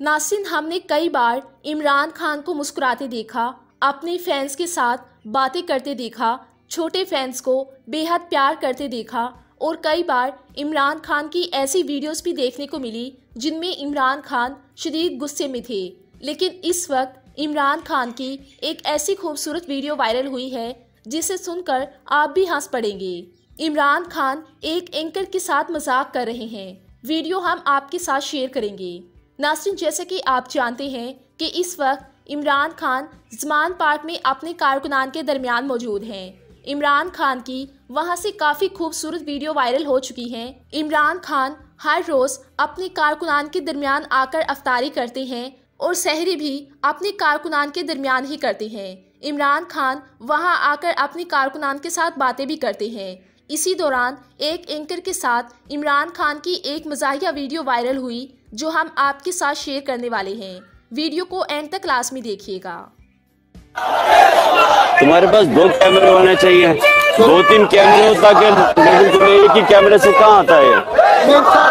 नासिन हमने कई बार इमरान खान को मुस्कुराते देखा अपने फैंस के साथ बातें करते देखा छोटे फैंस को बेहद प्यार करते देखा और कई बार इमरान खान की ऐसी वीडियोस भी देखने को मिली जिनमें इमरान खान शदीद गुस्से में थे लेकिन इस वक्त इमरान खान की एक ऐसी खूबसूरत वीडियो वायरल हुई है जिसे सुनकर आप भी हंस पड़ेंगे इमरान खान एक एंकर के साथ मजाक कर रहे हैं वीडियो हम आपके साथ शेयर करेंगे नासरिन जैसे कि आप जानते हैं कि इस वक्त इमरान खान जमान पार्क में अपने कारकुनान के दरमियान मौजूद हैं इमरान खान की वहां से काफ़ी खूबसूरत वीडियो वायरल हो चुकी हैं इमरान खान हर रोज़ अपने कारकुनान के दरमियान आकर अफ्तारी करते हैं और सहरी भी अपने कारकुनान के दरमियान ही करते हैं इमरान खान वहां आकर अपने कारकुनान के साथ बातें भी करते हैं इसी दौरान एक एंकर के साथ इमरान खान की एक मजाहिया वीडियो वायरल हुई जो हम आपके साथ शेयर करने वाले हैं वीडियो को एंड तक क्लास में देखिएगा तुम्हारे पास दो कैमरे होने चाहिए दो तीन कैमरे होता है कैमरे से कहाँ आता है